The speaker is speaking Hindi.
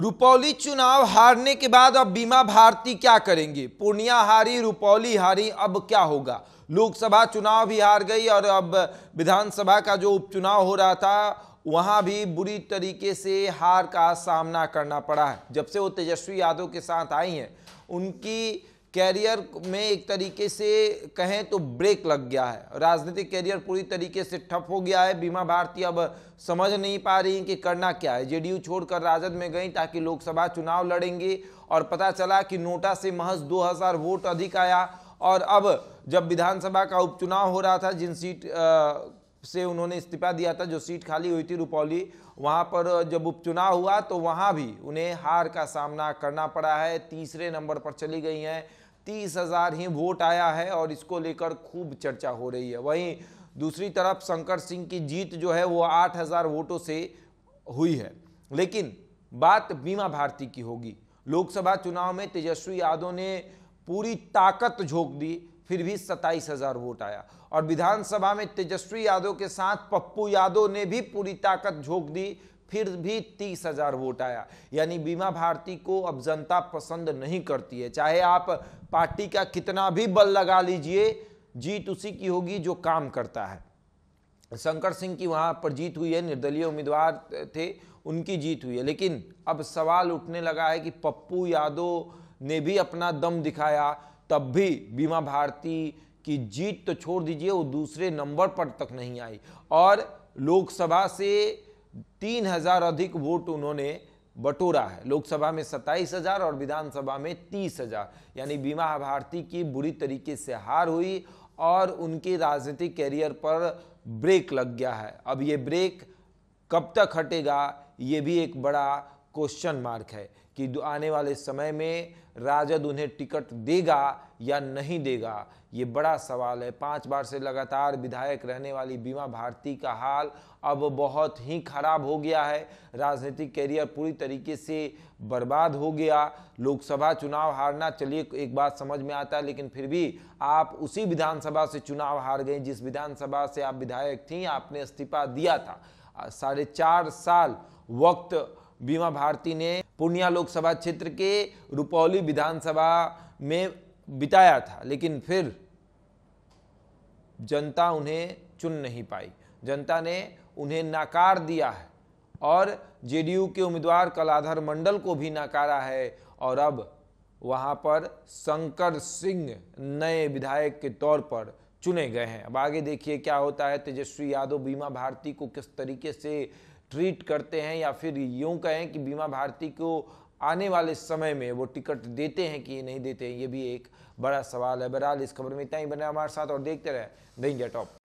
रुपौली चुनाव हारने के बाद अब बीमा भारती क्या करेंगे पूर्णिया हारी रुपौली हारी अब क्या होगा लोकसभा चुनाव भी हार गई और अब विधानसभा का जो उपचुनाव हो रहा था वहां भी बुरी तरीके से हार का सामना करना पड़ा है जब से वो तेजस्वी यादव के साथ आई हैं उनकी कैरियर में एक तरीके से कहें तो ब्रेक लग गया है राजनीतिक कैरियर पूरी तरीके से ठप हो गया है बीमा भारती अब समझ नहीं पा रही कि करना क्या है जेडीयू छोड़कर राजद में गई ताकि लोकसभा चुनाव लड़ेंगे और पता चला कि नोटा से महज 2000 वोट अधिक आया और अब जब विधानसभा का उपचुनाव हो रहा था जिन सीट आ, से उन्होंने इस्तीफा दिया था जो सीट खाली हुई थी रुपौली वहाँ पर जब उपचुनाव हुआ तो वहाँ भी उन्हें हार का सामना करना पड़ा है तीसरे नंबर पर चली गई हैं तीस हज़ार ही वोट आया है और इसको लेकर खूब चर्चा हो रही है वहीं दूसरी तरफ शंकर सिंह की जीत जो है वो आठ हज़ार वोटों से हुई है लेकिन बात बीमा भारती की होगी लोकसभा चुनाव में तेजस्वी यादव ने पूरी ताकत झोंक दी फिर भी सत्ताईस हजार वोट आया और विधानसभा में तेजस्वी यादव के साथ पप्पू यादव ने भी पूरी ताकत झोंक दी फिर भी तीस हजार वोट आया यानी बीमा भारती को अब जनता पसंद नहीं करती है चाहे आप पार्टी का कितना भी बल लगा लीजिए जीत उसी की होगी जो काम करता है शंकर सिंह की वहां पर जीत हुई है निर्दलीय उम्मीदवार थे उनकी जीत हुई है लेकिन अब सवाल उठने लगा है कि पप्पू यादव ने भी अपना दम दिखाया तब भी बीमा भारती की जीत तो छोड़ दीजिए वो दूसरे नंबर पर तक नहीं आई और लोकसभा से तीन हजार अधिक वोट उन्होंने बटोरा है लोकसभा में सत्ताईस हजार और विधानसभा में तीस हजार यानी बीमा भारती की बुरी तरीके से हार हुई और उनके राजनीतिक कैरियर पर ब्रेक लग गया है अब ये ब्रेक कब तक हटेगा ये भी एक बड़ा क्वेश्चन मार्क है कि आने वाले समय में राजद उन्हें टिकट देगा या नहीं देगा ये बड़ा सवाल है पांच बार से लगातार विधायक रहने वाली बीमा भारती का हाल अब बहुत ही खराब हो गया है राजनीतिक कैरियर पूरी तरीके से बर्बाद हो गया लोकसभा चुनाव हारना चलिए एक बात समझ में आता है लेकिन फिर भी आप उसी विधानसभा से चुनाव हार गए जिस विधानसभा से आप विधायक थी आपने इस्तीफा दिया था साढ़े चार साल वक्त बीमा भारती ने पूर्णिया लोकसभा क्षेत्र के रुपौली विधानसभा में बिताया था लेकिन फिर जनता उन्हें चुन नहीं पाई जनता ने उन्हें नकार दिया है और जेडीयू के उम्मीदवार कलाधर मंडल को भी नकारा है और अब वहां पर शंकर सिंह नए विधायक के तौर पर चुने गए हैं अब आगे देखिए क्या होता है तेजस्वी यादव बीमा भारती को किस तरीके से ट्रीट करते हैं या फिर यूँ कहें कि बीमा भारती को आने वाले समय में वो टिकट देते हैं कि नहीं देते हैं ये भी एक बड़ा सवाल है बहरहाल इस खबर में इतना ही बने हमारे साथ और देखते रहे देंगे टॉप